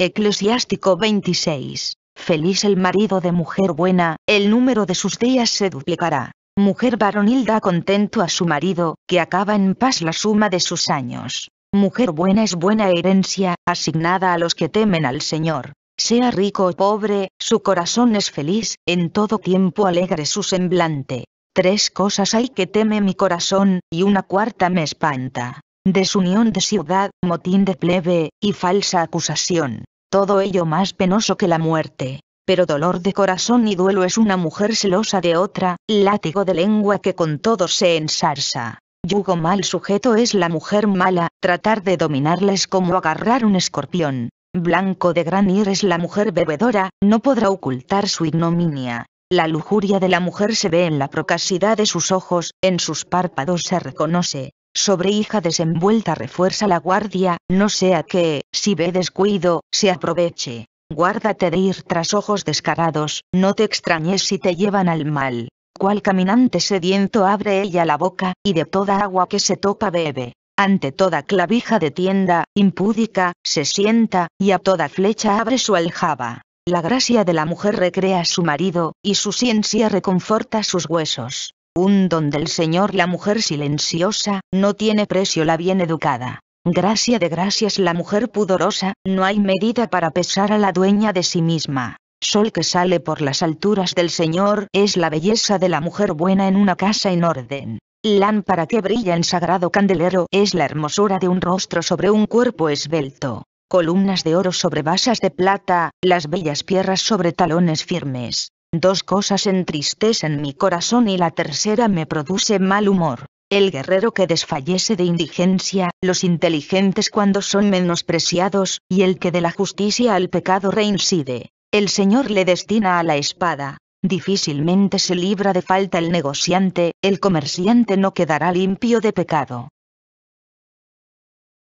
Eclesiástico 26. Feliz el marido de mujer buena, el número de sus días se duplicará. Mujer varonil da contento a su marido, que acaba en paz la suma de sus años. Mujer buena es buena herencia, asignada a los que temen al Señor. Sea rico o pobre, su corazón es feliz, en todo tiempo alegre su semblante. Tres cosas hay que teme mi corazón, y una cuarta me espanta. Desunión de ciudad, motín de plebe, y falsa acusación. Todo ello más penoso que la muerte. Pero dolor de corazón y duelo es una mujer celosa de otra, látigo de lengua que con todo se ensarsa. Yugo mal sujeto es la mujer mala, tratar de dominarles como agarrar un escorpión. Blanco de gran ir es la mujer bebedora, no podrá ocultar su ignominia. La lujuria de la mujer se ve en la procasidad de sus ojos, en sus párpados se reconoce, sobre hija desenvuelta refuerza la guardia, no sea que, si ve descuido, se aproveche. Guárdate de ir tras ojos descarados, no te extrañes si te llevan al mal. Cual caminante sediento abre ella la boca, y de toda agua que se topa bebe. Ante toda clavija de tienda, impúdica, se sienta, y a toda flecha abre su aljaba. La gracia de la mujer recrea a su marido, y su ciencia reconforta sus huesos. Un don del Señor la mujer silenciosa, no tiene precio la bien educada. Gracia de gracias la mujer pudorosa, no hay medida para pesar a la dueña de sí misma. Sol que sale por las alturas del Señor es la belleza de la mujer buena en una casa en orden. Lámpara que brilla en sagrado candelero es la hermosura de un rostro sobre un cuerpo esbelto. Columnas de oro sobre basas de plata, las bellas piernas sobre talones firmes. Dos cosas entristecen mi corazón y la tercera me produce mal humor. El guerrero que desfallece de indigencia, los inteligentes cuando son menospreciados, y el que de la justicia al pecado reincide. El Señor le destina a la espada. Difícilmente se libra de falta el negociante, el comerciante no quedará limpio de pecado.